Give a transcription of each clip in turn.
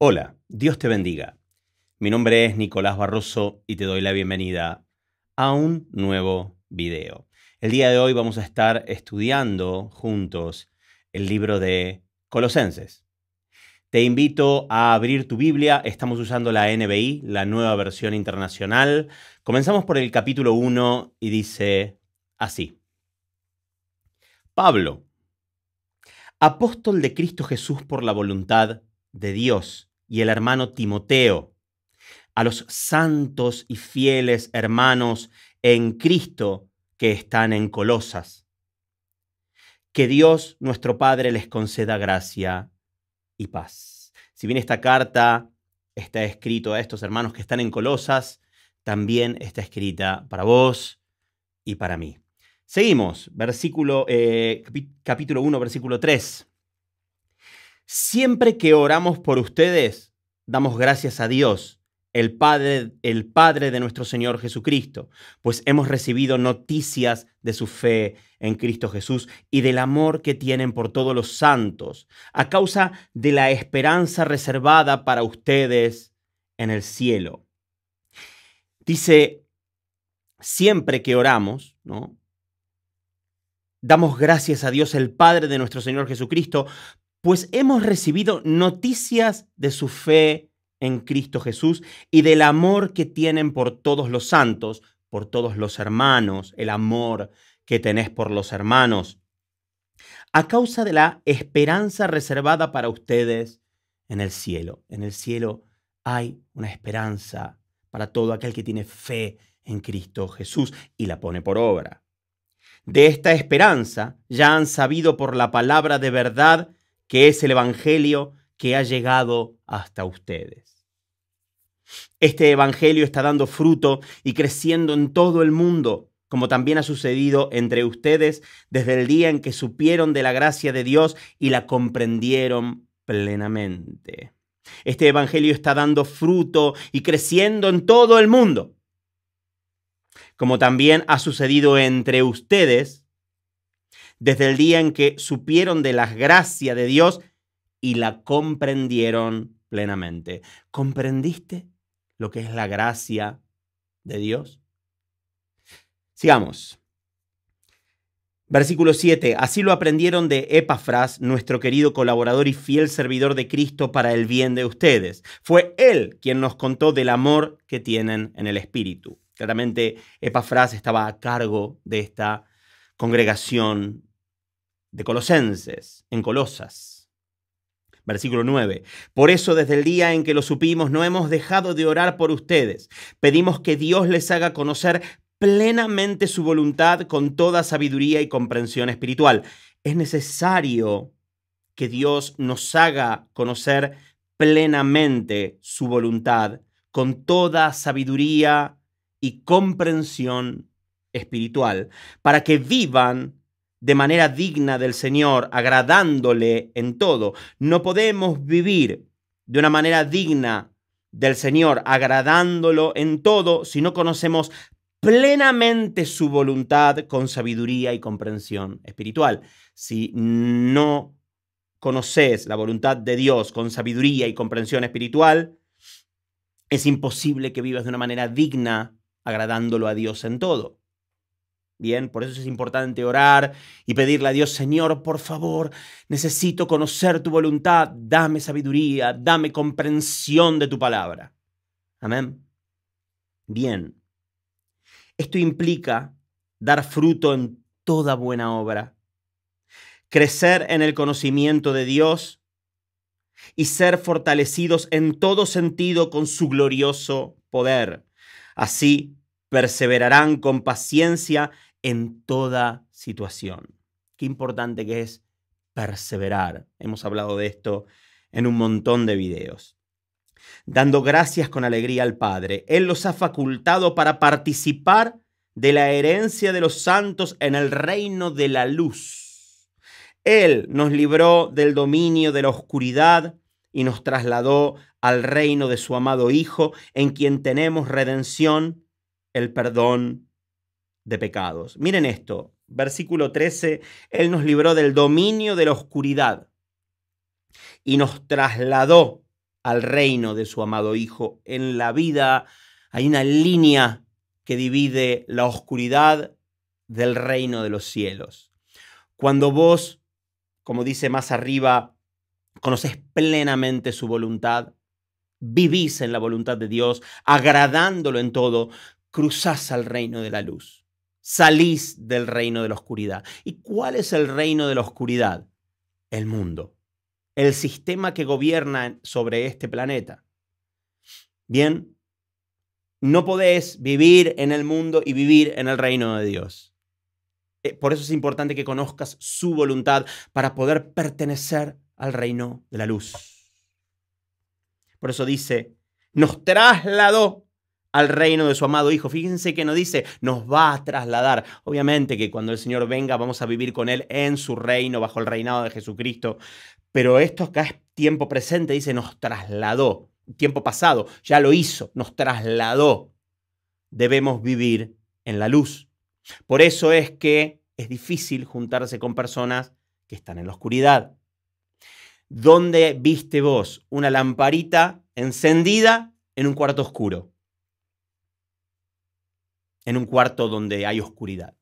Hola, Dios te bendiga. Mi nombre es Nicolás Barroso y te doy la bienvenida a un nuevo video. El día de hoy vamos a estar estudiando juntos el libro de Colosenses. Te invito a abrir tu Biblia, estamos usando la NBI, la nueva versión internacional. Comenzamos por el capítulo 1 y dice así. Pablo, apóstol de Cristo Jesús por la voluntad de Dios y el hermano Timoteo, a los santos y fieles hermanos en Cristo que están en Colosas. Que Dios nuestro Padre les conceda gracia y paz. Si bien esta carta está escrita a estos hermanos que están en Colosas, también está escrita para vos y para mí. Seguimos, versículo, eh, capítulo 1, versículo 3. Siempre que oramos por ustedes, damos gracias a Dios, el Padre, el Padre de nuestro Señor Jesucristo, pues hemos recibido noticias de su fe en Cristo Jesús y del amor que tienen por todos los santos, a causa de la esperanza reservada para ustedes en el cielo. Dice, siempre que oramos, ¿no? Damos gracias a Dios el Padre de nuestro Señor Jesucristo pues hemos recibido noticias de su fe en Cristo Jesús y del amor que tienen por todos los santos, por todos los hermanos, el amor que tenés por los hermanos, a causa de la esperanza reservada para ustedes en el cielo. En el cielo hay una esperanza para todo aquel que tiene fe en Cristo Jesús y la pone por obra. De esta esperanza ya han sabido por la palabra de verdad que es el Evangelio que ha llegado hasta ustedes. Este Evangelio está dando fruto y creciendo en todo el mundo, como también ha sucedido entre ustedes desde el día en que supieron de la gracia de Dios y la comprendieron plenamente. Este Evangelio está dando fruto y creciendo en todo el mundo, como también ha sucedido entre ustedes desde el día en que supieron de las gracia de Dios y la comprendieron plenamente. ¿Comprendiste lo que es la gracia de Dios? Sigamos. Versículo 7. Así lo aprendieron de Epafras, nuestro querido colaborador y fiel servidor de Cristo para el bien de ustedes. Fue él quien nos contó del amor que tienen en el Espíritu. Claramente, Epafras estaba a cargo de esta congregación de Colosenses, en Colosas. Versículo 9. Por eso desde el día en que lo supimos no hemos dejado de orar por ustedes. Pedimos que Dios les haga conocer plenamente su voluntad con toda sabiduría y comprensión espiritual. Es necesario que Dios nos haga conocer plenamente su voluntad con toda sabiduría y comprensión espiritual, para que vivan de manera digna del Señor, agradándole en todo. No podemos vivir de una manera digna del Señor, agradándolo en todo, si no conocemos plenamente su voluntad con sabiduría y comprensión espiritual. Si no conoces la voluntad de Dios con sabiduría y comprensión espiritual, es imposible que vivas de una manera digna agradándolo a Dios en todo. Bien, por eso es importante orar y pedirle a Dios, Señor, por favor, necesito conocer tu voluntad, dame sabiduría, dame comprensión de tu palabra. Amén. Bien, esto implica dar fruto en toda buena obra, crecer en el conocimiento de Dios y ser fortalecidos en todo sentido con su glorioso poder. Así perseverarán con paciencia en toda situación. Qué importante que es perseverar. Hemos hablado de esto en un montón de videos. Dando gracias con alegría al Padre. Él los ha facultado para participar de la herencia de los santos en el reino de la luz. Él nos libró del dominio de la oscuridad y nos trasladó al reino de su amado Hijo, en quien tenemos redención, el perdón pecados. Miren esto, versículo 13, Él nos libró del dominio de la oscuridad y nos trasladó al reino de su amado Hijo. En la vida hay una línea que divide la oscuridad del reino de los cielos. Cuando vos, como dice más arriba, conoces plenamente su voluntad, vivís en la voluntad de Dios, agradándolo en todo, cruzás al reino de la luz salís del reino de la oscuridad. ¿Y cuál es el reino de la oscuridad? El mundo, el sistema que gobierna sobre este planeta. Bien, no podés vivir en el mundo y vivir en el reino de Dios. Eh, por eso es importante que conozcas su voluntad para poder pertenecer al reino de la luz. Por eso dice, nos trasladó al reino de su amado Hijo. Fíjense que no dice, nos va a trasladar. Obviamente que cuando el Señor venga vamos a vivir con Él en su reino, bajo el reinado de Jesucristo. Pero esto acá es tiempo presente, dice, nos trasladó. Tiempo pasado, ya lo hizo, nos trasladó. Debemos vivir en la luz. Por eso es que es difícil juntarse con personas que están en la oscuridad. ¿Dónde viste vos una lamparita encendida en un cuarto oscuro? en un cuarto donde hay oscuridad.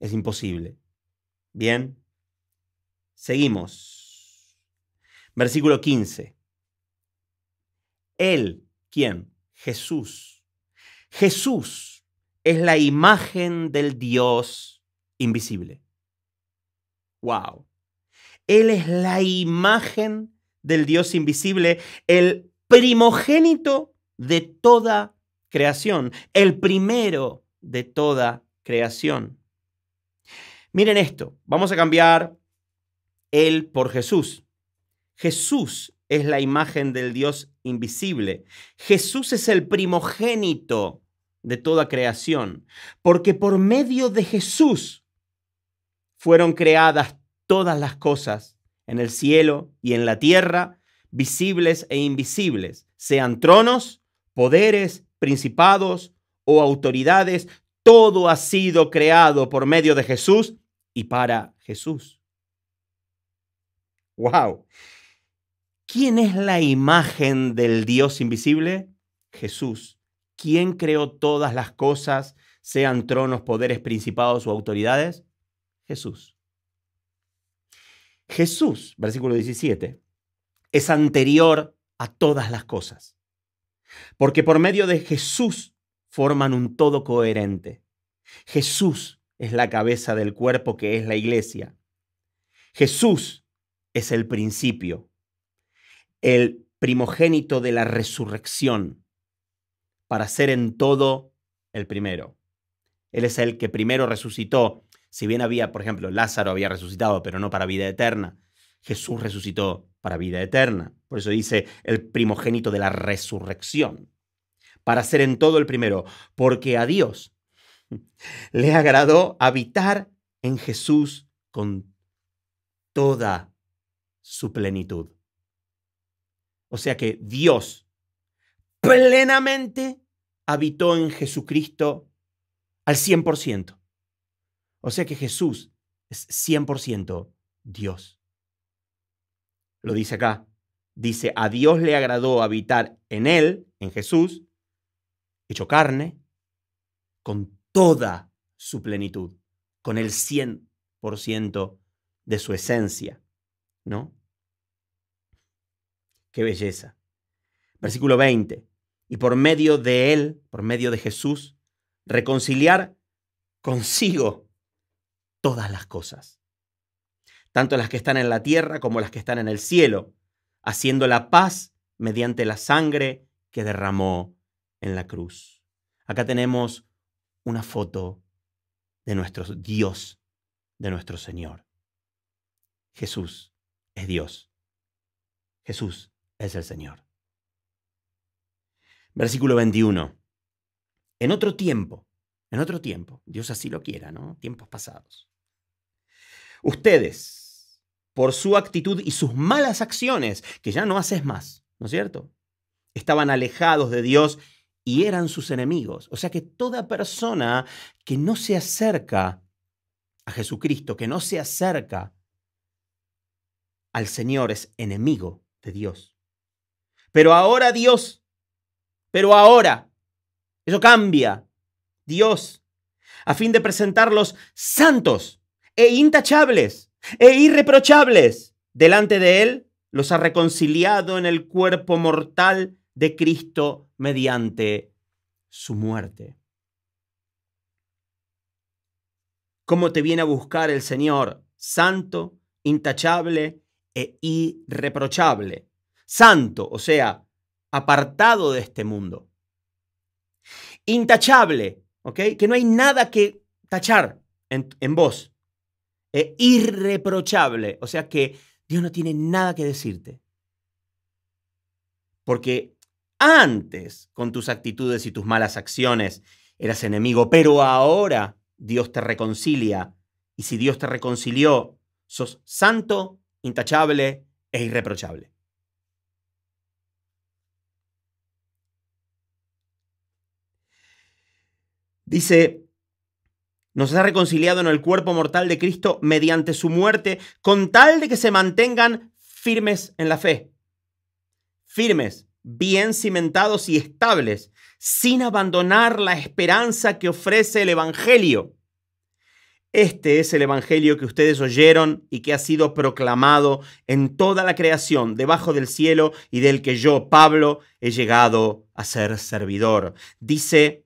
Es imposible. Bien. Seguimos. Versículo 15. Él, ¿quién? Jesús. Jesús es la imagen del Dios invisible. Wow. Él es la imagen del Dios invisible, el primogénito de toda creación, el primero de toda creación. Miren esto, vamos a cambiar Él por Jesús. Jesús es la imagen del Dios invisible. Jesús es el primogénito de toda creación, porque por medio de Jesús fueron creadas todas las cosas en el cielo y en la tierra, visibles e invisibles, sean tronos, poderes, principados o autoridades, todo ha sido creado por medio de Jesús y para Jesús. ¡Wow! ¿Quién es la imagen del Dios invisible? Jesús. ¿Quién creó todas las cosas, sean tronos, poderes, principados o autoridades? Jesús. Jesús, versículo 17, es anterior a todas las cosas porque por medio de Jesús forman un todo coherente. Jesús es la cabeza del cuerpo que es la iglesia. Jesús es el principio, el primogénito de la resurrección, para ser en todo el primero. Él es el que primero resucitó, si bien había, por ejemplo, Lázaro había resucitado, pero no para vida eterna. Jesús resucitó para vida eterna. Por eso dice el primogénito de la resurrección. Para ser en todo el primero, porque a Dios le agradó habitar en Jesús con toda su plenitud. O sea que Dios plenamente habitó en Jesucristo al 100%. O sea que Jesús es 100% Dios. Lo dice acá, dice, a Dios le agradó habitar en él, en Jesús, hecho carne, con toda su plenitud, con el 100% de su esencia, ¿no? Qué belleza. Versículo 20. Y por medio de él, por medio de Jesús, reconciliar consigo todas las cosas, tanto las que están en la tierra como las que están en el cielo haciendo la paz mediante la sangre que derramó en la cruz. Acá tenemos una foto de nuestro Dios, de nuestro Señor. Jesús es Dios. Jesús es el Señor. Versículo 21. En otro tiempo, en otro tiempo, Dios así lo quiera, ¿no? Tiempos pasados. Ustedes, por su actitud y sus malas acciones, que ya no haces más, ¿no es cierto? Estaban alejados de Dios y eran sus enemigos. O sea que toda persona que no se acerca a Jesucristo, que no se acerca al Señor, es enemigo de Dios. Pero ahora Dios, pero ahora, eso cambia, Dios, a fin de presentarlos santos e intachables e irreprochables delante de Él, los ha reconciliado en el cuerpo mortal de Cristo mediante su muerte. ¿Cómo te viene a buscar el Señor, santo, intachable e irreprochable? Santo, o sea, apartado de este mundo. Intachable, ¿ok? Que no hay nada que tachar en, en vos. Es irreprochable. O sea que Dios no tiene nada que decirte. Porque antes, con tus actitudes y tus malas acciones, eras enemigo, pero ahora Dios te reconcilia. Y si Dios te reconcilió, sos santo, intachable e irreprochable. Dice nos ha reconciliado en el cuerpo mortal de Cristo mediante su muerte, con tal de que se mantengan firmes en la fe. Firmes, bien cimentados y estables, sin abandonar la esperanza que ofrece el Evangelio. Este es el Evangelio que ustedes oyeron y que ha sido proclamado en toda la creación, debajo del cielo, y del que yo, Pablo, he llegado a ser servidor. Dice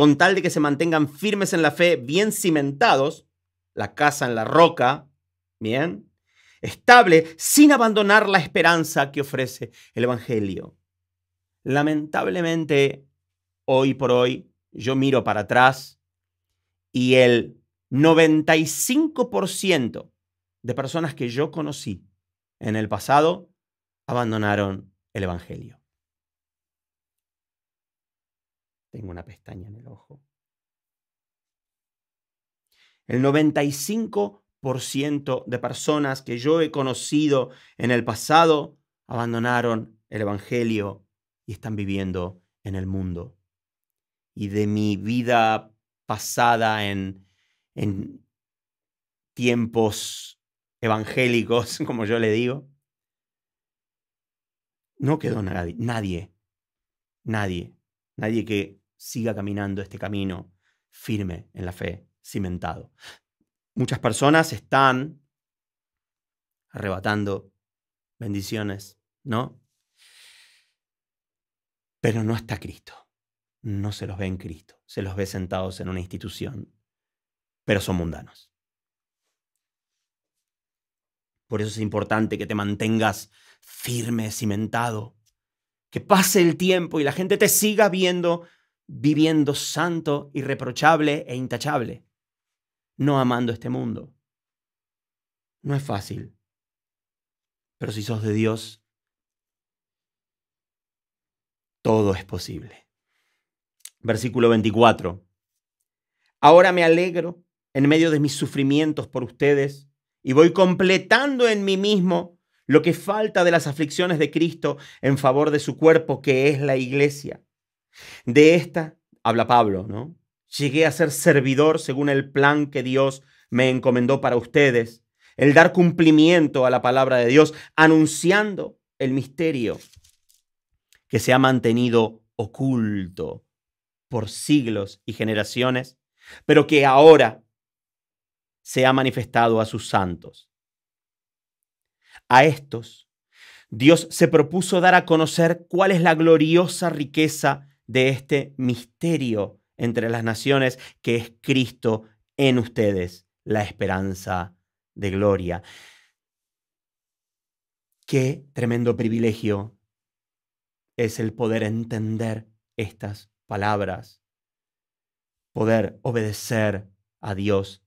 con tal de que se mantengan firmes en la fe, bien cimentados, la casa en la roca, bien, estable, sin abandonar la esperanza que ofrece el Evangelio. Lamentablemente, hoy por hoy, yo miro para atrás y el 95% de personas que yo conocí en el pasado abandonaron el Evangelio. Tengo una pestaña en el ojo. El 95% de personas que yo he conocido en el pasado abandonaron el Evangelio y están viviendo en el mundo. Y de mi vida pasada en, en tiempos evangélicos, como yo le digo, no quedó nadie, nadie, nadie, nadie que siga caminando este camino firme en la fe, cimentado. Muchas personas están arrebatando bendiciones, ¿no? Pero no está Cristo. No se los ve en Cristo. Se los ve sentados en una institución, pero son mundanos. Por eso es importante que te mantengas firme, cimentado, que pase el tiempo y la gente te siga viendo viviendo santo, irreprochable e intachable, no amando este mundo. No es fácil, pero si sos de Dios, todo es posible. Versículo 24. Ahora me alegro en medio de mis sufrimientos por ustedes y voy completando en mí mismo lo que falta de las aflicciones de Cristo en favor de su cuerpo, que es la iglesia de esta habla Pablo, ¿no? Llegué a ser servidor según el plan que Dios me encomendó para ustedes, el dar cumplimiento a la palabra de Dios, anunciando el misterio que se ha mantenido oculto por siglos y generaciones, pero que ahora se ha manifestado a sus santos. A estos, Dios se propuso dar a conocer cuál es la gloriosa riqueza de este misterio entre las naciones que es Cristo en ustedes, la esperanza de gloria. Qué tremendo privilegio es el poder entender estas palabras, poder obedecer a Dios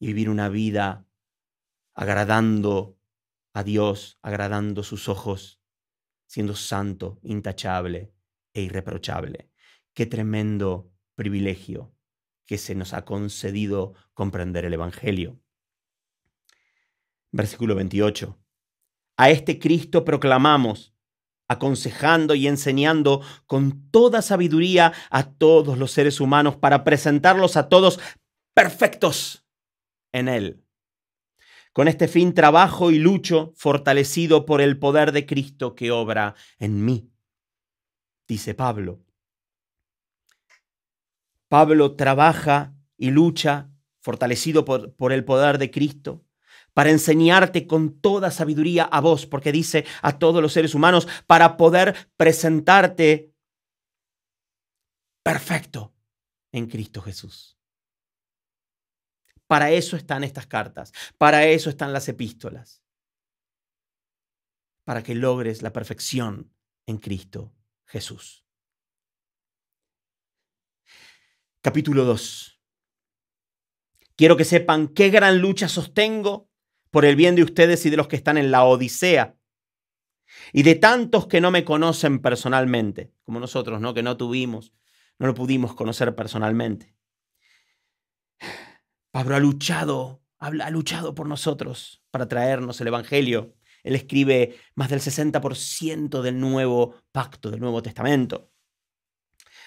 y vivir una vida agradando a Dios, agradando sus ojos, siendo santo, intachable, e irreprochable. Qué tremendo privilegio que se nos ha concedido comprender el Evangelio. Versículo 28. A este Cristo proclamamos, aconsejando y enseñando con toda sabiduría a todos los seres humanos para presentarlos a todos perfectos en Él. Con este fin trabajo y lucho fortalecido por el poder de Cristo que obra en mí dice Pablo. Pablo trabaja y lucha, fortalecido por, el poder de Cristo, para enseñarte con toda sabiduría a vos, porque dice a todos los seres humanos, para poder presentarte perfecto en Cristo Jesús. Para eso están estas cartas, para eso están las epístolas, para que logres la perfección en Cristo Jesús. Capítulo 2. Quiero que sepan qué gran lucha sostengo por el bien de ustedes y de los que están en la Odisea y de tantos que no me conocen personalmente, como nosotros, ¿no? Que no tuvimos, no lo pudimos conocer personalmente. Pablo ha luchado, ha luchado por nosotros para traernos el Evangelio. Él escribe más del 60% del nuevo pacto, del Nuevo Testamento.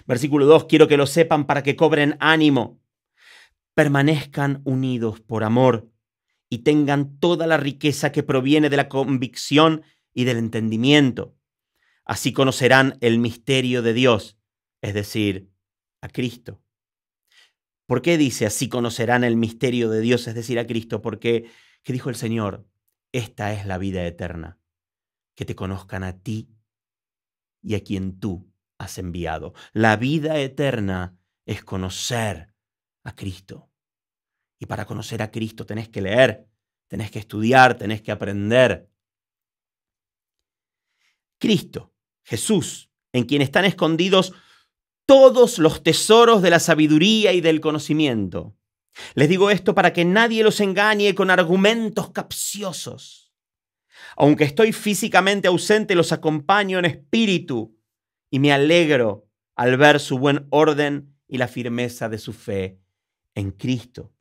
Versículo 2, quiero que lo sepan para que cobren ánimo. Permanezcan unidos por amor y tengan toda la riqueza que proviene de la convicción y del entendimiento. Así conocerán el misterio de Dios, es decir, a Cristo. ¿Por qué dice así conocerán el misterio de Dios, es decir, a Cristo? Porque, ¿qué dijo el Señor? Esta es la vida eterna, que te conozcan a ti y a quien tú has enviado. La vida eterna es conocer a Cristo. Y para conocer a Cristo tenés que leer, tenés que estudiar, tenés que aprender. Cristo, Jesús, en quien están escondidos todos los tesoros de la sabiduría y del conocimiento. Les digo esto para que nadie los engañe con argumentos capciosos. Aunque estoy físicamente ausente, los acompaño en espíritu y me alegro al ver su buen orden y la firmeza de su fe en Cristo.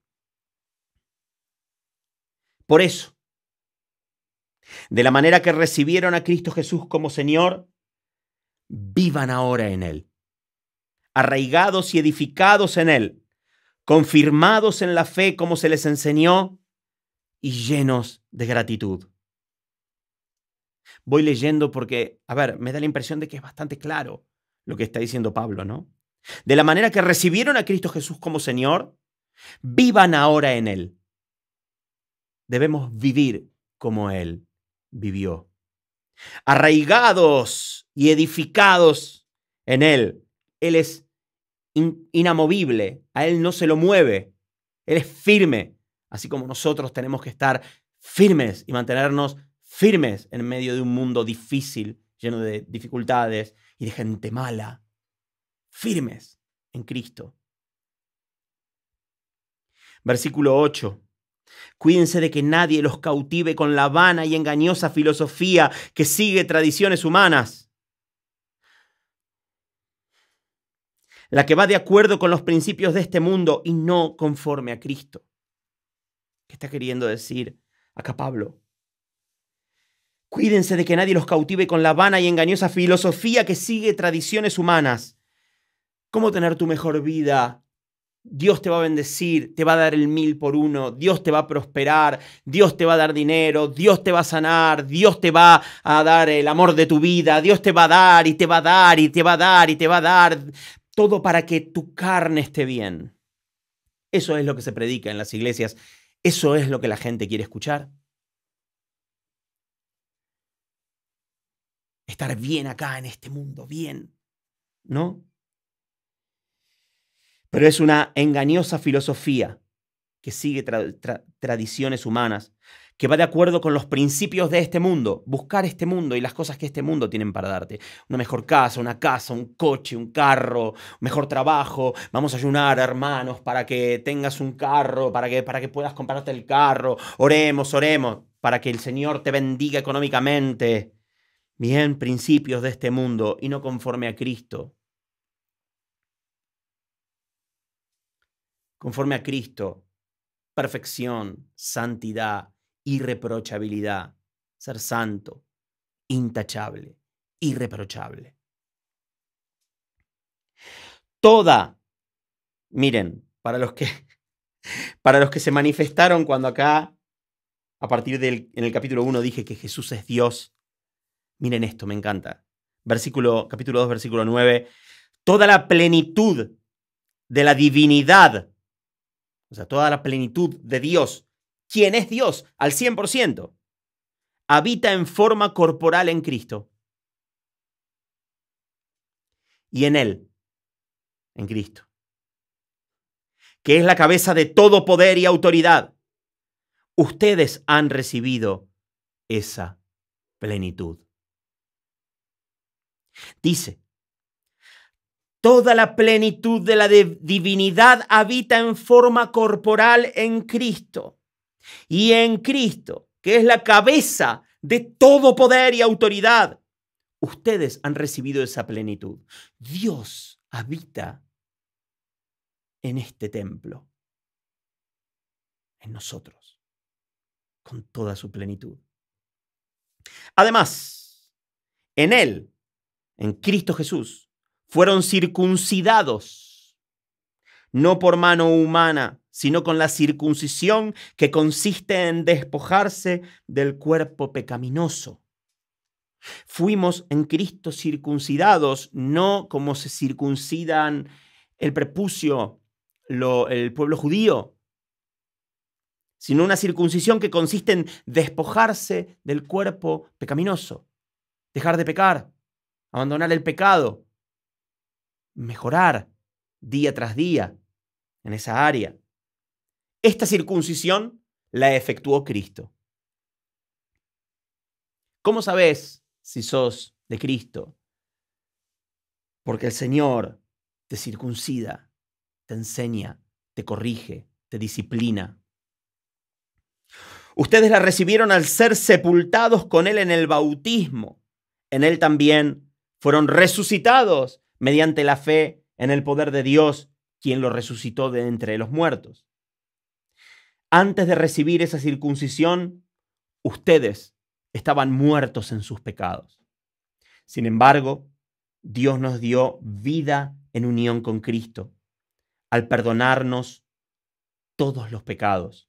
Por eso, de la manera que recibieron a Cristo Jesús como Señor, vivan ahora en Él, arraigados y edificados en Él confirmados en la fe como se les enseñó y llenos de gratitud. Voy leyendo porque, a ver, me da la impresión de que es bastante claro lo que está diciendo Pablo, ¿no? De la manera que recibieron a Cristo Jesús como Señor, vivan ahora en Él. Debemos vivir como Él vivió. Arraigados y edificados en Él. Él es inamovible, a Él no se lo mueve, Él es firme, así como nosotros tenemos que estar firmes y mantenernos firmes en medio de un mundo difícil, lleno de dificultades y de gente mala, firmes en Cristo. Versículo 8. Cuídense de que nadie los cautive con la vana y engañosa filosofía que sigue tradiciones humanas la que va de acuerdo con los principios de este mundo y no conforme a Cristo. ¿Qué está queriendo decir acá Pablo? Cuídense de que nadie los cautive con la vana y engañosa filosofía que sigue tradiciones humanas. ¿Cómo tener tu mejor vida? Dios te va a bendecir, te va a dar el mil por uno, Dios te va a prosperar, Dios te va a dar dinero, Dios te va a sanar, Dios te va a dar el amor de tu vida, Dios te va a dar y te va a dar y te va a dar y te va a dar todo para que tu carne esté bien. Eso es lo que se predica en las iglesias. Eso es lo que la gente quiere escuchar. Estar bien acá en este mundo, bien, ¿no? Pero es una engañosa filosofía que sigue tradiciones humanas que va de acuerdo con los principios de este mundo, buscar este mundo y las cosas que este mundo tienen para darte. Una mejor casa, una casa, un coche, un carro, mejor trabajo, vamos a ayunar hermanos para que tengas un carro, para que, para que puedas comprarte el carro, oremos, oremos, para que el Señor te bendiga económicamente. Bien, principios de este mundo y no conforme a Cristo. Conforme a Cristo, perfección, santidad, irreprochabilidad, ser santo, intachable, irreprochable. Toda, miren, para los que, para los que se manifestaron cuando acá, a partir del en el capítulo 1 dije que Jesús es Dios, miren esto, me encanta. Versículo, capítulo 2, versículo 9, toda la plenitud de la divinidad, o sea, toda la plenitud de Dios quien es Dios al 100%, habita en forma corporal en Cristo. Y en Él, en Cristo, que es la cabeza de todo poder y autoridad, ustedes han recibido esa plenitud. Dice, toda la plenitud de la divinidad habita en forma corporal en Cristo y en Cristo, que es la cabeza de todo poder y autoridad, ustedes han recibido esa plenitud. Dios habita en este templo, en nosotros, con toda su plenitud. Además, en Él, en Cristo Jesús, fueron circuncidados, no por mano humana, sino con la circuncisión que consiste en despojarse del cuerpo pecaminoso. Fuimos en Cristo circuncidados, no como se circuncidan el prepucio, el pueblo judío, sino una circuncisión que consiste en despojarse del cuerpo pecaminoso, dejar de pecar, abandonar el pecado, mejorar día tras día en esa área. Esta circuncisión la efectuó Cristo. ¿Cómo sabes si sos de Cristo? Porque el Señor te circuncida, te enseña, te corrige, te disciplina. Ustedes la recibieron al ser sepultados con Él en el bautismo. En Él también fueron resucitados mediante la fe en el poder de Dios, quien lo resucitó de entre los muertos antes de recibir esa circuncisión, ustedes estaban muertos en sus pecados. Sin embargo, Dios nos dio vida en unión con Cristo, al perdonarnos todos los pecados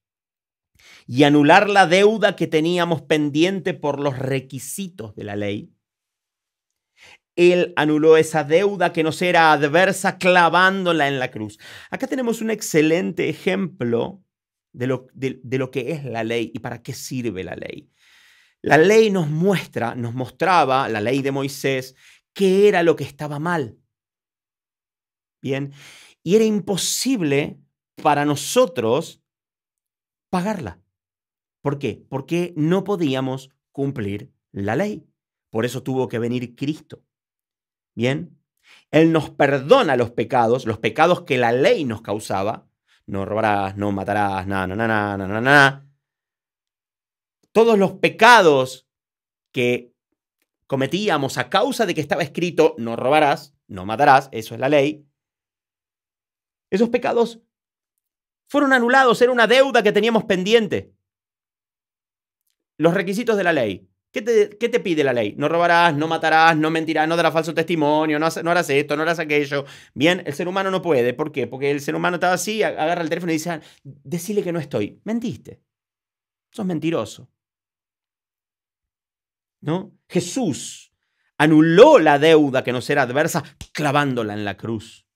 y anular la deuda que teníamos pendiente por los requisitos de la ley. Él anuló esa deuda que nos era adversa clavándola en la cruz. Acá tenemos un excelente ejemplo de lo, de, lo que es la ley y para qué sirve la ley. La ley nos muestra, nos mostraba, la ley de Moisés, qué era lo que estaba mal. Bien, y era imposible para nosotros pagarla. ¿Por qué? Porque no podíamos cumplir la ley. Por eso tuvo que venir Cristo. Bien, Él nos perdona los pecados, los pecados que la ley nos causaba, no robarás, no matarás, na, na, na, na, na, na. Todos los pecados que cometíamos a causa de que estaba escrito, no robarás, no matarás, eso es la ley, esos pecados fueron anulados, era una deuda que teníamos pendiente. Los requisitos de la ley. ¿Qué te, pide la ley? No robarás, no matarás, no mentirás, no darás falso testimonio, no, no, harás esto, no harás aquello. Bien, el ser humano no puede. ¿Por qué? Porque el ser humano está así, agarra el teléfono y dice, ah, decile que no estoy. Mentiste. Sos mentiroso. ¿No? Jesús anuló la deuda que nos era adversa clavándola en la cruz.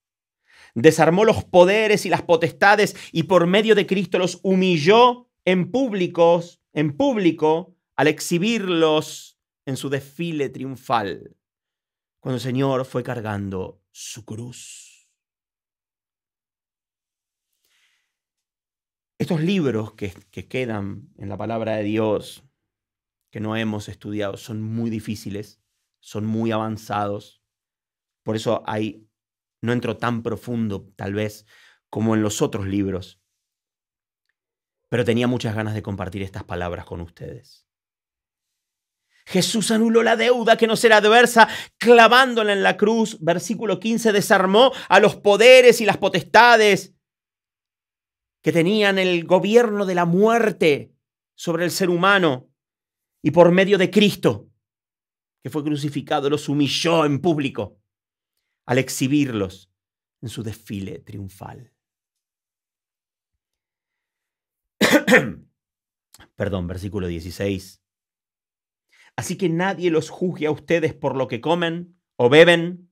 Desarmó los poderes y las potestades y por medio de Cristo los humilló en públicos, en público, al exhibirlos en su desfile triunfal, cuando el Señor fue cargando su cruz. Estos libros que, que quedan en la palabra de Dios, que no hemos estudiado, son muy difíciles, son muy avanzados. Por eso hay, no entro tan profundo, tal vez, como en los otros libros. Pero tenía muchas ganas de compartir estas palabras con ustedes. Jesús anuló la deuda que nos era adversa, clavándola en la cruz. Versículo 15, desarmó a los poderes y las potestades que tenían el gobierno de la muerte sobre el ser humano. Y por medio de Cristo, que fue crucificado, los humilló en público al exhibirlos en su desfile triunfal. Perdón, versículo 16. Así que nadie los juzgue a ustedes por lo que comen o beben.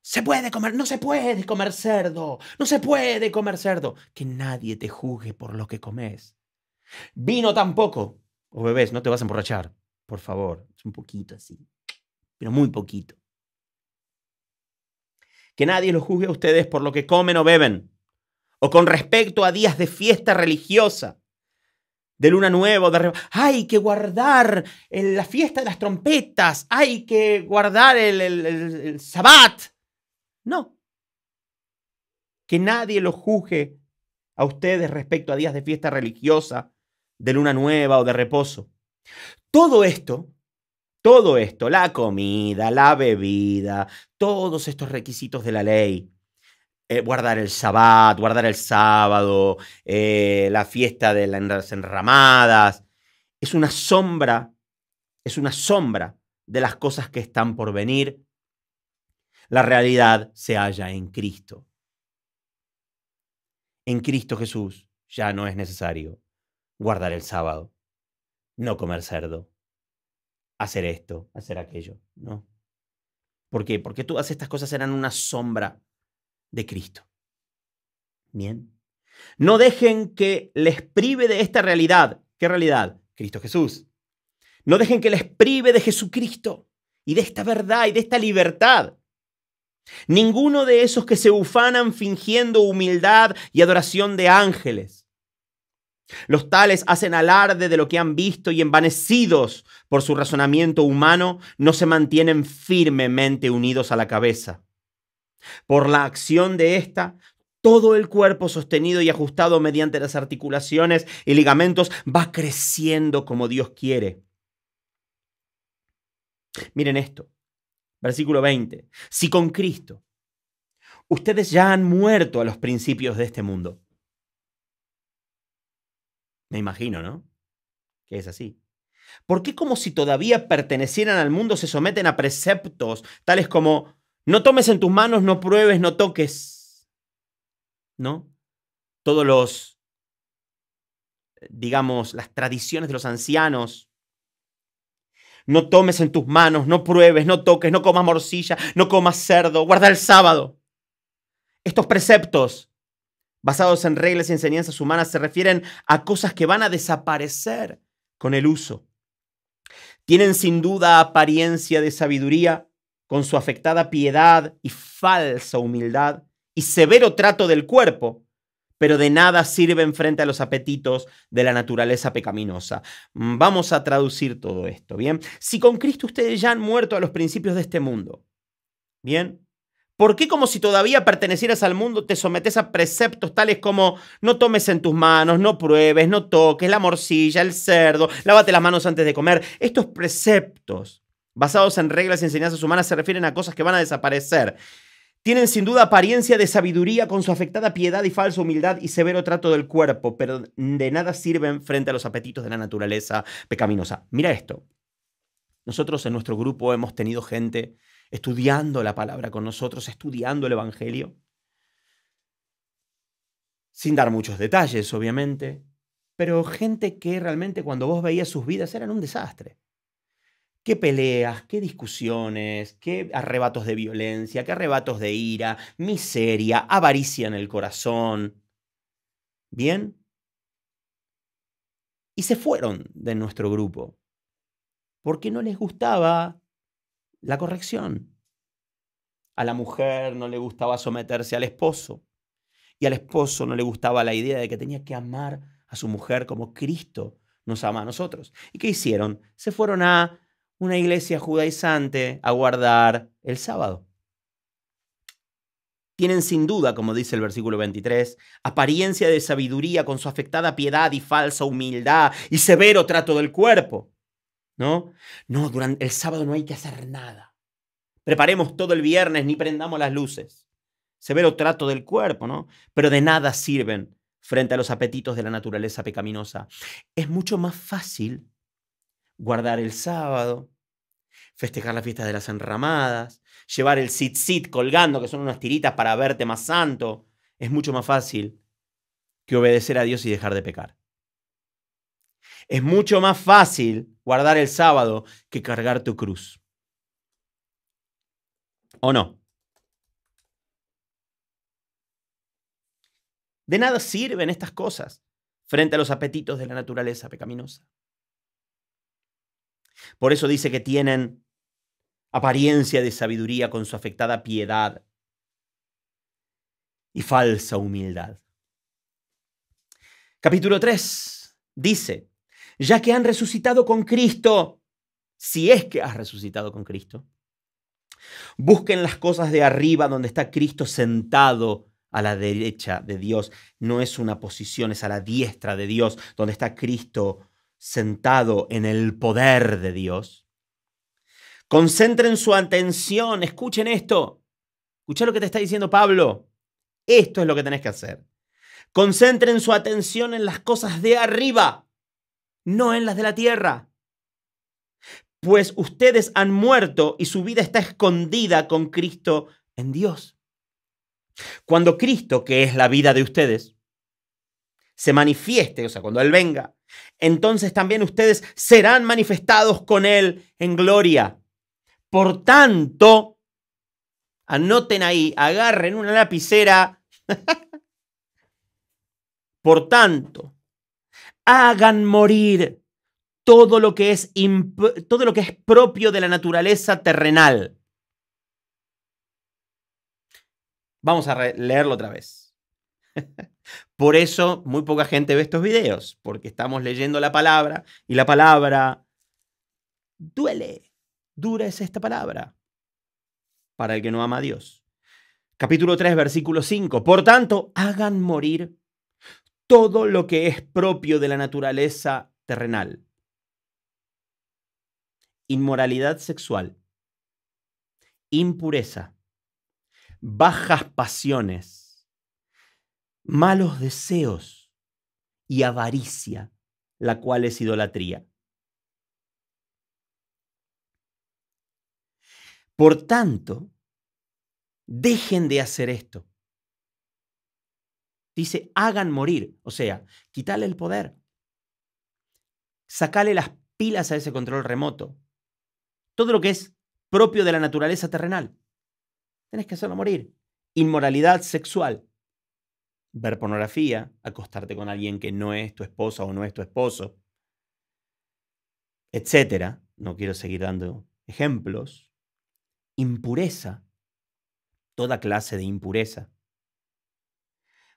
Se puede comer, no se puede comer cerdo, no se puede comer cerdo. Que nadie te juzgue por lo que comes. Vino tampoco. O bebés, no te vas a emborrachar, por favor. Es un poquito así, pero muy poquito. Que nadie los juzgue a ustedes por lo que comen o beben, o con respecto a días de fiesta religiosa de luna nueva, de hay que guardar la fiesta de las trompetas, hay que guardar el, el, sabbat. No. Que nadie lo juzgue a ustedes respecto a días de fiesta religiosa, de luna nueva o de reposo. Todo esto, todo esto, la comida, la bebida, todos estos requisitos de la ley, eh, guardar el sabbat, guardar el sábado, eh, la fiesta de las enramadas. Es una sombra, es una sombra de las cosas que están por venir. La realidad se halla en Cristo. En Cristo Jesús ya no es necesario guardar el sábado, no comer cerdo, hacer esto, hacer aquello, ¿no? ¿Por qué? Porque todas estas cosas eran una sombra de Cristo. Bien. No dejen que les prive de esta realidad. ¿Qué realidad? Cristo Jesús. No dejen que les prive de Jesucristo y de esta verdad y de esta libertad. Ninguno de esos que se ufanan fingiendo humildad y adoración de ángeles. Los tales hacen alarde de lo que han visto y envanecidos por su razonamiento humano, no se mantienen firmemente unidos a la cabeza por la acción de esta, todo el cuerpo sostenido y ajustado mediante las articulaciones y ligamentos va creciendo como Dios quiere. Miren esto, versículo 20. Si con Cristo ustedes ya han muerto a los principios de este mundo. Me imagino, ¿no? Que es así. ¿Por qué como si todavía pertenecieran al mundo se someten a preceptos tales como no tomes en tus manos, no pruebes, no toques. ¿No? Todos los, digamos, las tradiciones de los ancianos. No tomes en tus manos, no pruebes, no toques, no comas morcilla, no comas cerdo, guarda el sábado. Estos preceptos, basados en reglas y enseñanzas humanas, se refieren a cosas que van a desaparecer con el uso. Tienen sin duda apariencia de sabiduría, con su afectada piedad y falsa humildad y severo trato del cuerpo, pero de nada sirven frente a los apetitos de la naturaleza pecaminosa. Mm, vamos a traducir todo esto, ¿bien? Si con Cristo ustedes ya han muerto a los principios de este mundo, ¿bien? ¿Por qué como si todavía pertenecieras al mundo te sometes a preceptos tales como no tomes en tus manos, no pruebes, no toques la morcilla, el cerdo, lávate las manos antes de comer? Estos preceptos basados en reglas y enseñanzas humanas se refieren a cosas que van a desaparecer. Tienen sin duda apariencia de sabiduría con su afectada piedad y falsa humildad y severo trato del cuerpo, pero de nada sirven frente a los apetitos de la naturaleza pecaminosa. Mira esto. Nosotros en nuestro grupo hemos tenido gente estudiando la palabra con nosotros, estudiando el Evangelio, sin dar muchos detalles, obviamente, pero gente que realmente cuando vos veías sus vidas eran un desastre qué peleas, qué discusiones, qué arrebatos de violencia, qué arrebatos de ira, miseria, avaricia en el corazón. ¿Bien? Y se fueron de nuestro grupo porque no les gustaba la corrección. A la mujer no le gustaba someterse al esposo y al esposo no le gustaba la idea de que tenía que amar a su mujer como Cristo nos ama a nosotros. ¿Y qué hicieron? Se fueron a una iglesia judaizante a guardar el sábado. Tienen sin duda, como dice el versículo 23, apariencia de sabiduría con su afectada piedad y falsa humildad y severo trato del cuerpo. ¿No? No, durante el sábado no hay que hacer nada. Preparemos todo el viernes ni prendamos las luces. Severo trato del cuerpo, ¿no? Pero de nada sirven frente a los apetitos de la naturaleza pecaminosa. Es mucho más fácil guardar el sábado, festejar la fiesta de las enramadas, llevar el sit-sit colgando, que son unas tiritas para verte más santo, es mucho más fácil que obedecer a Dios y dejar de pecar. Es mucho más fácil guardar el sábado que cargar tu cruz. ¿O no? De nada sirven estas cosas frente a los apetitos de la naturaleza pecaminosa. Por eso dice que tienen apariencia de sabiduría con su afectada piedad y falsa humildad. Capítulo 3 dice, ya que han resucitado con Cristo, si es que has resucitado con Cristo, busquen las cosas de arriba donde está Cristo sentado a la derecha de Dios. No es una posición, es a la diestra de Dios, donde está Cristo sentado en el poder de Dios, concentren su atención, escuchen esto, escucha lo que te está diciendo Pablo, esto es lo que tenés que hacer. Concentren su atención en las cosas de arriba, no en las de la tierra. Pues ustedes han muerto y su vida está escondida con Cristo en Dios. Cuando Cristo, que es la vida de ustedes, se manifieste, o sea, cuando Él venga, entonces también ustedes serán manifestados con Él en gloria. Por tanto, anoten ahí, agarren una lapicera. Por tanto, hagan morir todo lo, que es todo lo que es propio de la naturaleza terrenal. Vamos a leerlo otra vez. Por eso muy poca gente ve estos videos, porque estamos leyendo la palabra y la palabra duele. Dura es esta palabra para el que no ama a Dios. Capítulo 3, versículo 5. Por tanto, hagan morir todo lo que es propio de la naturaleza terrenal. Inmoralidad sexual, impureza, bajas pasiones, malos deseos y avaricia, la cual es idolatría. Por tanto, dejen de hacer esto. Dice, hagan morir, o sea, quitarle el poder, sacale las pilas a ese control remoto, todo lo que es propio de la naturaleza terrenal. Tenés que hacerlo morir. Inmoralidad sexual, ver pornografía, acostarte con alguien que no es tu esposa o no es tu esposo, etcétera. No quiero seguir dando ejemplos. Impureza, toda clase de impureza.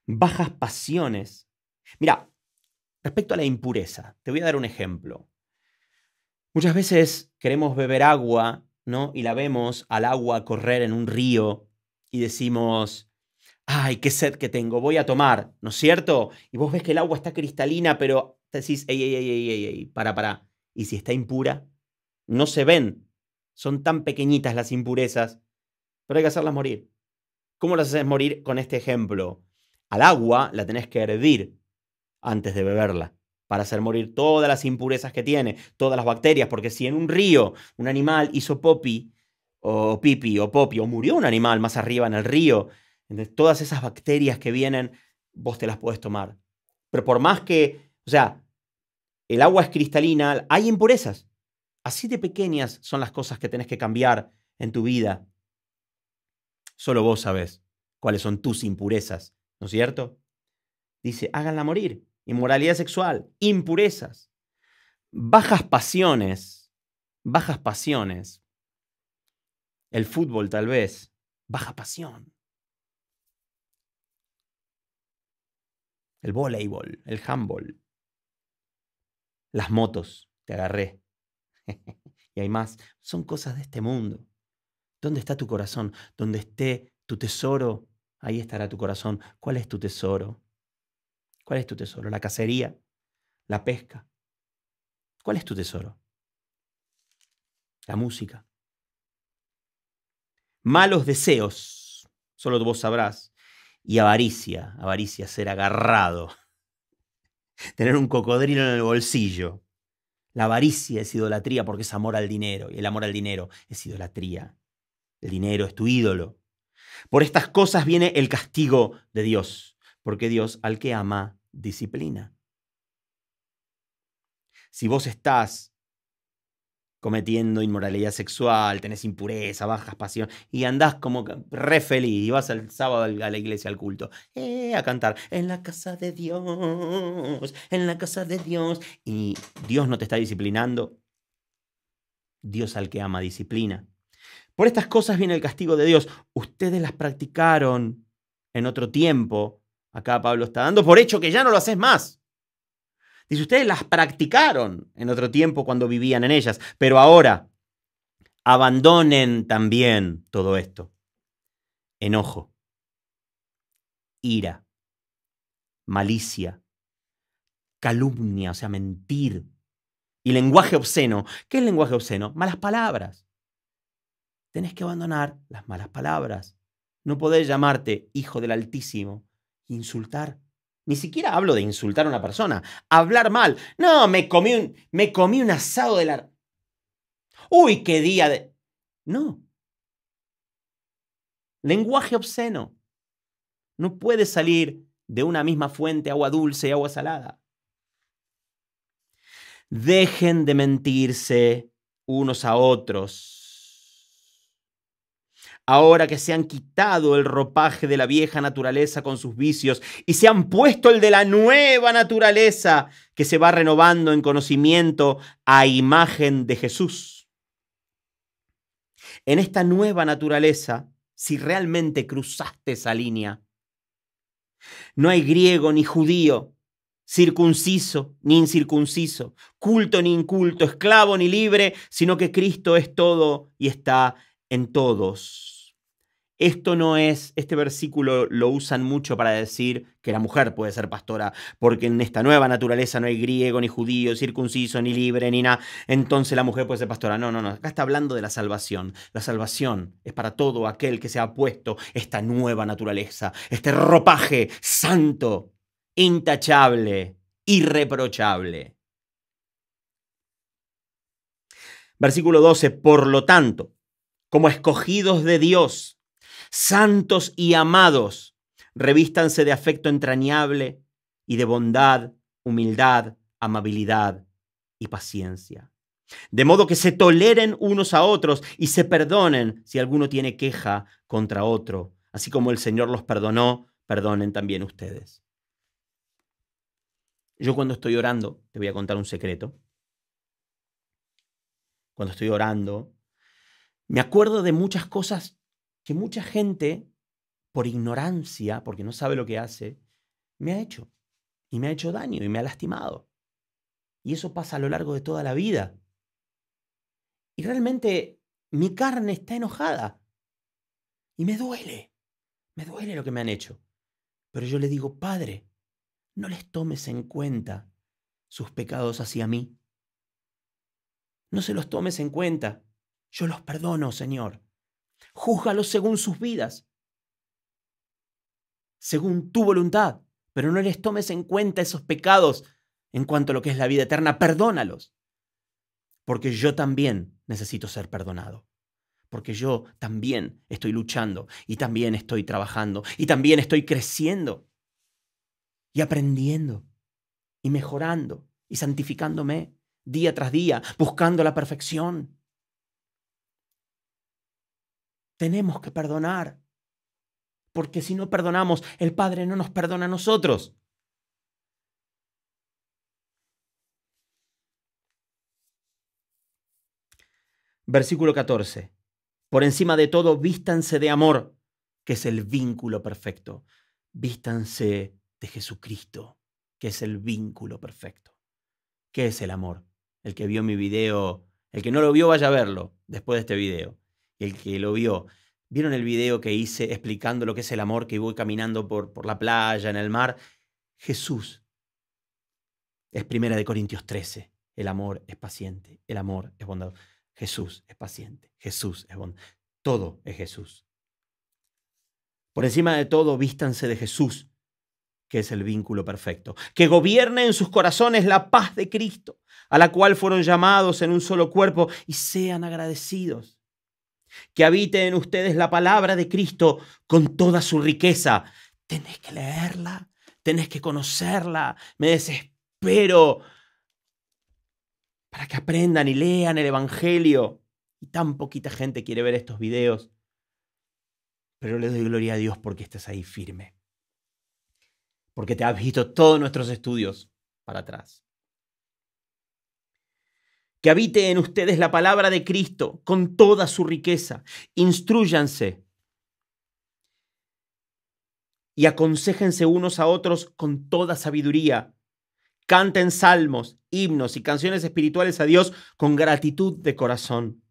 Bajas pasiones. Mira, respecto a la impureza, te voy a dar un ejemplo. Muchas veces queremos beber agua, ¿no? Y la vemos al agua correr en un río y decimos, ay, qué sed que tengo, voy a tomar, ¿no es cierto? Y vos ves que el agua está cristalina, pero te decís, ey, ey, ey, ey, ey, para, para. Y si está impura, no se ven. Son tan pequeñitas las impurezas, pero hay que hacerlas morir. ¿Cómo las haces morir con este ejemplo? Al agua la tenés que hervir antes de beberla para hacer morir todas las impurezas que tiene, todas las bacterias, porque si en un río un animal hizo popi o pipi o popi o murió un animal más arriba en el río, todas esas bacterias que vienen, vos te las podés tomar. Pero por más que, o sea, el agua es cristalina, hay impurezas. Así de pequeñas son las cosas que tenés que cambiar en tu vida. Solo vos sabés cuáles son tus impurezas, ¿no es cierto? Dice, háganla morir. Inmoralidad sexual, impurezas, bajas pasiones, bajas pasiones. El fútbol tal vez, baja pasión. el voleibol, el handball, las motos, te agarré. y hay más, son cosas de este mundo. ¿Dónde está tu corazón? Donde esté tu tesoro, ahí estará tu corazón. ¿Cuál es tu tesoro? ¿Cuál es tu tesoro? ¿La cacería? ¿La pesca? ¿Cuál es tu tesoro? La música. Malos deseos. Solo vos sabrás y avaricia, avaricia ser agarrado, tener un cocodrilo en el bolsillo. La avaricia es idolatría porque es amor al dinero, y el amor al dinero es idolatría. El dinero es tu ídolo. Por estas cosas viene el castigo de Dios, porque Dios al que ama, disciplina. Si vos estás cometiendo inmoralidad sexual, tenés impureza, bajas pasión, y andás como re feliz, y vas al sábado a la iglesia, al culto, eh, a cantar, en la casa de Dios, en la casa de Dios, y Dios no te está disciplinando, Dios al que ama disciplina. Por estas cosas viene el castigo de Dios, ustedes las practicaron en otro tiempo, acá Pablo está dando por hecho que ya no lo haces más. Dice, ustedes las practicaron en otro tiempo cuando vivían en ellas, pero ahora abandonen también todo esto. Enojo, ira, malicia, calumnia, o sea, mentir, y lenguaje obsceno. ¿Qué es lenguaje obsceno? Malas palabras. Tenés que abandonar las malas palabras. No podés llamarte hijo del Altísimo, insultar, ni siquiera hablo de insultar a una persona. Hablar mal. No, me comí un, me comí un asado de la... Uy, qué día de... No. Lenguaje obsceno. No puede salir de una misma fuente agua dulce y agua salada. Dejen de mentirse unos a otros Ahora que se han quitado el ropaje de la vieja naturaleza con sus vicios y se han puesto el de la nueva naturaleza que se va renovando en conocimiento a imagen de Jesús. En esta nueva naturaleza, si realmente cruzaste esa línea, no hay griego ni judío, circunciso ni incircunciso, culto ni inculto, esclavo ni libre, sino que Cristo es todo y está en todos. Esto no es, este versículo lo usan mucho para decir que la mujer puede ser pastora, porque en esta nueva naturaleza no hay griego, ni judío, circunciso, ni libre, ni nada. Entonces la mujer puede ser pastora. No, no, no. Acá está hablando de la salvación. La salvación es para todo aquel que se ha puesto esta nueva naturaleza, este ropaje santo, intachable, irreprochable. Versículo 12. Por lo tanto, como escogidos de Dios, santos y amados, revístanse de afecto entrañable y de bondad, humildad, amabilidad y paciencia. De modo que se toleren unos a otros y se perdonen si alguno tiene queja contra otro. Así como el Señor los perdonó, perdonen también ustedes. Yo cuando estoy orando, te voy a contar un secreto. Cuando estoy orando, me acuerdo de muchas cosas que mucha gente, por ignorancia, porque no sabe lo que hace, me ha hecho. Y me ha hecho daño y me ha lastimado. Y eso pasa a lo largo de toda la vida. Y realmente mi carne está enojada. Y me duele. Me duele lo que me han hecho. Pero yo le digo, Padre, no les tomes en cuenta sus pecados hacia mí. No se los tomes en cuenta. Yo los perdono, Señor. Júzgalos según sus vidas, según tu voluntad, pero no les tomes en cuenta esos pecados en cuanto a lo que es la vida eterna. Perdónalos, porque yo también necesito ser perdonado porque yo también estoy luchando y también estoy trabajando y también estoy creciendo y aprendiendo y mejorando y santificándome día tras día, buscando la perfección. Tenemos que perdonar. Porque si no perdonamos, el Padre no nos perdona a nosotros. Versículo 14. Por encima de todo, vístanse de amor, que es el vínculo perfecto. Vístanse de Jesucristo, que es el vínculo perfecto. ¿Qué es el amor? El que vio mi video, el que no lo vio, vaya a verlo después de este video el que lo vio, vieron el video que hice explicando lo que es el amor, que voy caminando por, por la playa, en el mar. Jesús es primera de Corintios 13. El amor es paciente, el amor es bondad. Jesús es paciente, Jesús es bondad. Todo es Jesús. Por encima de todo, vístanse de Jesús, que es el vínculo perfecto. Que gobierne en sus corazones la paz de Cristo, a la cual fueron llamados en un solo cuerpo, y sean agradecidos que habite en ustedes la palabra de Cristo con toda su riqueza. Tenés que leerla, tenés que conocerla, me desespero para que aprendan y lean el Evangelio. Y tan poquita gente quiere ver estos videos. Pero le doy gloria a Dios porque estás ahí firme. Porque te has visto todos nuestros estudios para atrás. Que habite en ustedes la palabra de Cristo con toda su riqueza. Instruyanse y aconsejense unos a otros con toda sabiduría. Canten salmos, himnos y canciones espirituales a Dios con gratitud de corazón.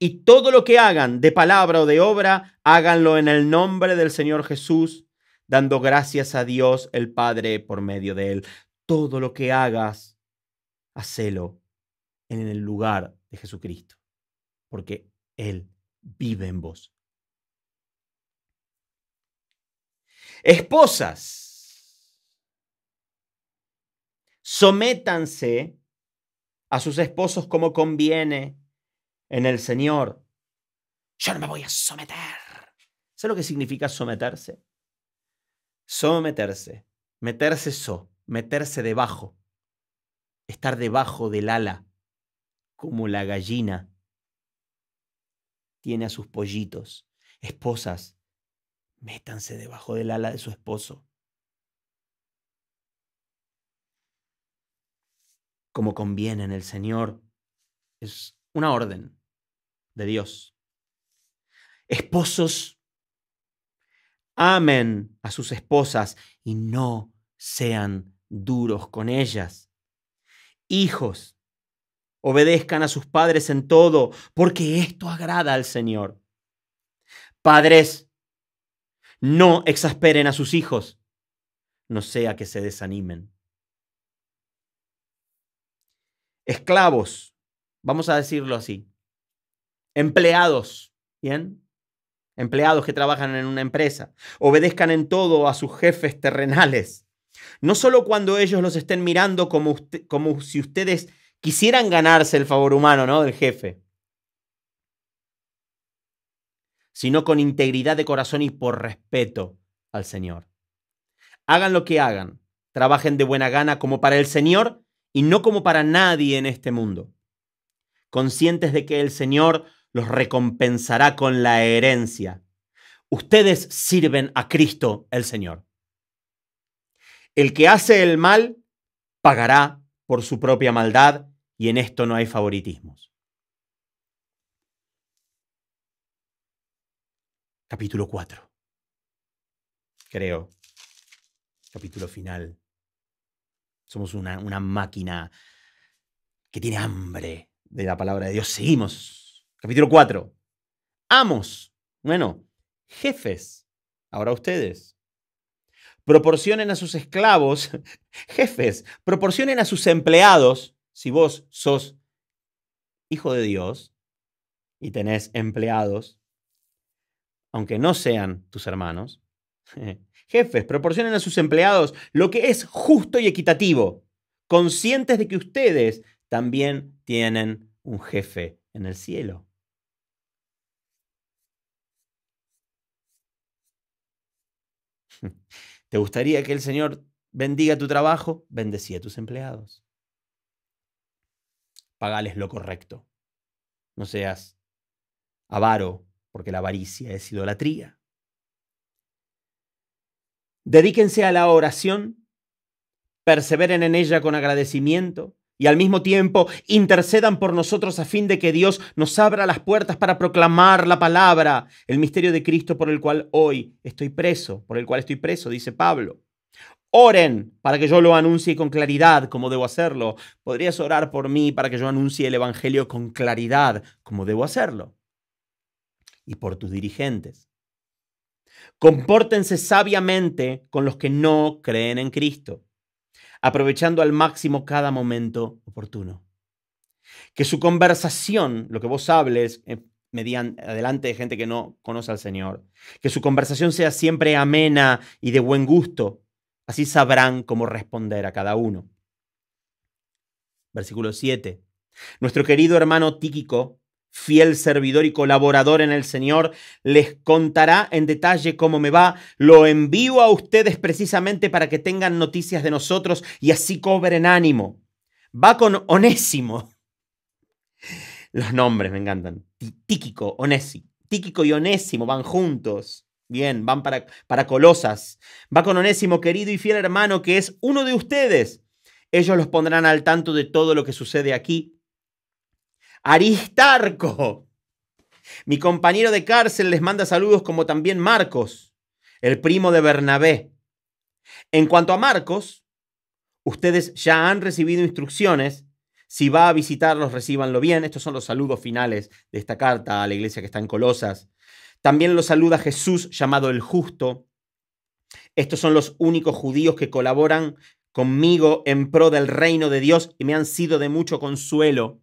Y todo lo que hagan, de palabra o de obra, háganlo en el nombre del Señor Jesús, dando gracias a Dios el Padre por medio de Él. Todo lo que hagas, hacelo en el lugar de Jesucristo, porque Él vive en vos. Esposas, sométanse a sus esposos como conviene en el Señor. Yo no me voy a someter. ¿Sabes lo que significa someterse? Someterse, meterse so, meterse debajo, estar debajo del ala como la gallina tiene a sus pollitos. Esposas, métanse debajo del ala de su esposo. Como conviene en el Señor, es una orden de Dios. Esposos, amen a sus esposas y no sean duros con ellas. Hijos, Obedezcan a sus padres en todo, porque esto agrada al Señor. Padres, no exasperen a sus hijos, no sea que se desanimen. Esclavos, vamos a decirlo así. Empleados, ¿bien? Empleados que trabajan en una empresa. Obedezcan en todo a sus jefes terrenales. No solo cuando ellos los estén mirando como, como si ustedes quisieran ganarse el favor humano, ¿no? Del jefe. Sino con integridad de corazón y por respeto al Señor. Hagan lo que hagan, trabajen de buena gana como para el Señor y no como para nadie en este mundo. Conscientes de que el Señor los recompensará con la herencia. Ustedes sirven a Cristo el Señor. El que hace el mal pagará por su propia maldad y en esto no hay favoritismos. Capítulo 4. Creo. Capítulo final. Somos una, una máquina que tiene hambre de la palabra de Dios. Seguimos. Capítulo 4. Amos. Bueno, jefes. Ahora ustedes proporcionen a sus esclavos, jefes, proporcionen a sus empleados, si vos sos hijo de Dios y tenés empleados, aunque no sean tus hermanos, jefes, proporcionen a sus empleados lo que es justo y equitativo, conscientes de que ustedes también tienen un jefe en el cielo. ¿Te gustaría que el Señor bendiga tu trabajo? bendecía a tus empleados. Pagales lo correcto. No seas avaro, porque la avaricia es idolatría. Dedíquense a la oración, perseveren en ella con agradecimiento, y al mismo tiempo intercedan por nosotros a fin de que Dios nos abra las puertas para proclamar la palabra, el misterio de Cristo por el cual hoy estoy preso, por el cual estoy preso, dice Pablo. Oren para que yo lo anuncie con claridad, como debo hacerlo. Podrías orar por mí para que yo anuncie el Evangelio con claridad, como debo hacerlo. Y por tus dirigentes. Compórtense sabiamente con los que no creen en Cristo aprovechando al máximo cada momento oportuno. Que su conversación, lo que vos hables eh, adelante mediante, de gente que no conoce al Señor, que su conversación sea siempre amena y de buen gusto, así sabrán cómo responder a cada uno. Versículo 7. Nuestro querido hermano Tíquico fiel servidor y colaborador en el Señor, les contará en detalle cómo me va. Lo envío a ustedes precisamente para que tengan noticias de nosotros y así cobren ánimo. Va con Onésimo. Los nombres me encantan. Tíquico, Onésimo. Tíquico y Onésimo van juntos. Bien, van para, para Colosas. Va con Onésimo, querido y fiel hermano, que es uno de ustedes. Ellos los pondrán al tanto de todo lo que sucede aquí Aristarco. Mi compañero de cárcel les manda saludos como también Marcos, el primo de Bernabé. En cuanto a Marcos, ustedes ya han recibido instrucciones. Si va a visitarlos, recíbanlo bien. Estos son los saludos finales de esta carta a la iglesia que está en Colosas. También los saluda Jesús llamado el justo. Estos son los únicos judíos que colaboran conmigo en pro del reino de Dios y me han sido de mucho consuelo.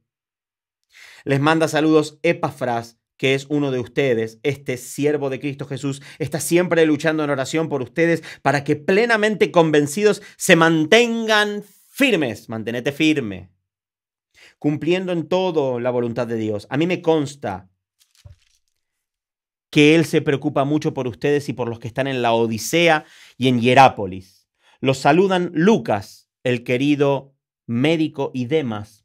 Les manda saludos Epafras, que es uno de ustedes, este siervo de Cristo Jesús, está siempre luchando en oración por ustedes para que plenamente convencidos se mantengan firmes, mantenete firme, cumpliendo en todo la voluntad de Dios. A mí me consta que Él se preocupa mucho por ustedes y por los que están en la Odisea y en Hierápolis. Los saludan Lucas, el querido médico y demás.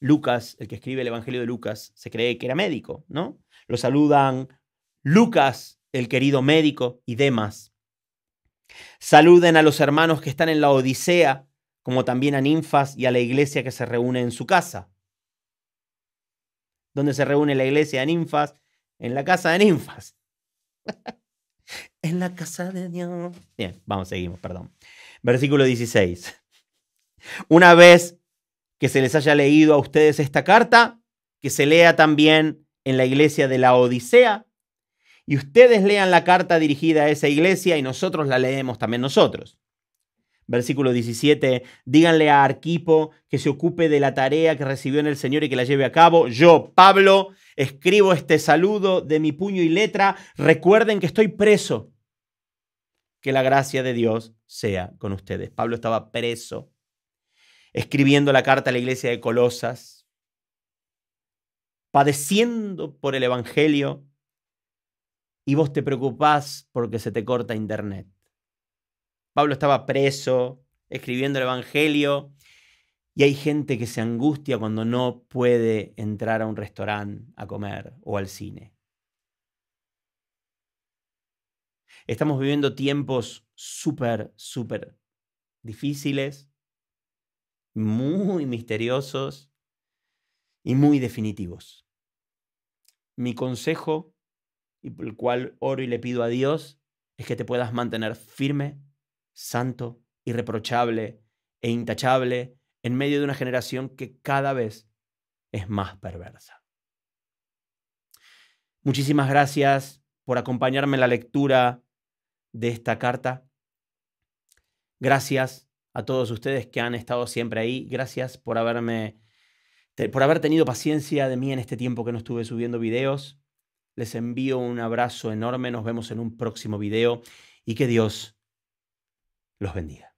Lucas, el que escribe el Evangelio de Lucas, se cree que era médico, ¿no? Lo saludan Lucas, el querido médico, y demás. Saluden a los hermanos que están en la Odisea, como también a ninfas y a la iglesia que se reúne en su casa. ¿Dónde se reúne la iglesia de ninfas? En la casa de ninfas. en la casa de Dios. Bien, vamos, seguimos, perdón. Versículo 16. Una vez que se les haya leído a ustedes esta carta, que se lea también en la iglesia de la Odisea, y ustedes lean la carta dirigida a esa iglesia y nosotros la leemos también nosotros. Versículo 17, díganle a Arquipo que se ocupe de la tarea que recibió en el Señor y que la lleve a cabo. Yo, Pablo, escribo este saludo de mi puño y letra. Recuerden que estoy preso. Que la gracia de Dios sea con ustedes. Pablo estaba preso escribiendo la carta a la iglesia de Colosas, padeciendo por el Evangelio, y vos te preocupás porque se te corta internet. Pablo estaba preso, escribiendo el Evangelio, y hay gente que se angustia cuando no puede entrar a un restaurante a comer o al cine. Estamos viviendo tiempos súper, súper difíciles muy misteriosos y muy definitivos. Mi consejo, y por el cual oro y le pido a Dios, es que te puedas mantener firme, santo, irreprochable e intachable en medio de una generación que cada vez es más perversa. Muchísimas gracias por acompañarme en la lectura de esta carta. Gracias a todos ustedes que han estado siempre ahí. Gracias por haberme por haber tenido paciencia de mí en este tiempo que no estuve subiendo videos. Les envío un abrazo enorme, nos vemos en un próximo video y que Dios los bendiga.